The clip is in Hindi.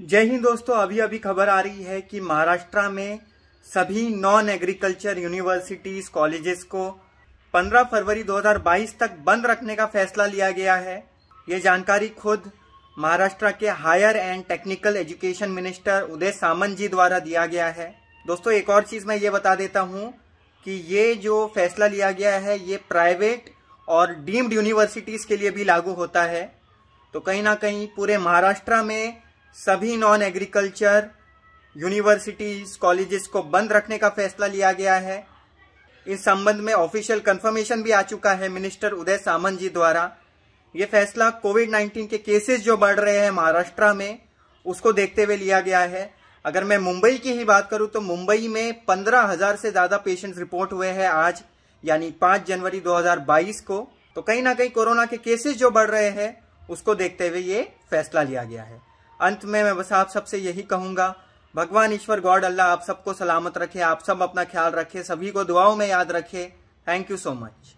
जय हिंद दोस्तों अभी अभी खबर आ रही है कि महाराष्ट्र में सभी नॉन एग्रीकल्चर यूनिवर्सिटीज कॉलेजेस को 15 फरवरी 2022 तक बंद रखने का फैसला लिया गया है ये जानकारी खुद महाराष्ट्र के higher and technical education minister Uday Samant ji द्वारा दिया गया है दोस्तों एक और चीज़ मैं ये बता देता हूँ कि ये जो फैसला लिया गया है ये प्राइवेट और डीम्ड यूनिवर्सिटीज़ के लिए भी लागू होता है तो कहीं ना कहीं पूरे महाराष्ट्र में सभी नॉन एग्रीकल्चर यूनिवर्सिटीज कॉलेजेस को बंद रखने का फैसला लिया गया है इस संबंध में ऑफिशियल कंफर्मेशन भी आ चुका है मिनिस्टर उदय सामंत जी द्वारा ये फैसला कोविड 19 के केसेस जो बढ़ रहे हैं महाराष्ट्र में उसको देखते हुए लिया गया है अगर मैं मुंबई की ही बात करूं तो मुंबई में पंद्रह हजार से ज्यादा पेशेंट रिपोर्ट हुए हैं आज यानी 5 जनवरी 2022 को तो कहीं ना कहीं कोरोना के केसेस जो बढ़ रहे हैं उसको देखते हुए ये फैसला लिया गया है अंत में मैं बस आप सबसे यही कहूंगा भगवान ईश्वर गॉड अल्लाह आप सबको सलामत रखे आप सब अपना ख्याल रखे सभी को दुआओं में याद रखे थैंक यू सो मच